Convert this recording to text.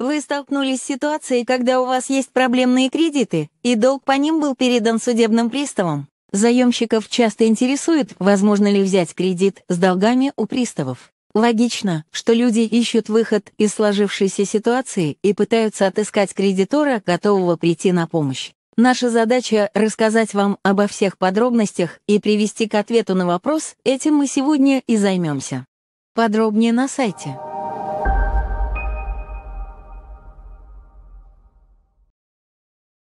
Вы столкнулись с ситуацией, когда у вас есть проблемные кредиты, и долг по ним был передан судебным приставам. Заемщиков часто интересует, возможно ли взять кредит с долгами у приставов. Логично, что люди ищут выход из сложившейся ситуации и пытаются отыскать кредитора, готового прийти на помощь. Наша задача — рассказать вам обо всех подробностях и привести к ответу на вопрос, этим мы сегодня и займемся. Подробнее на сайте.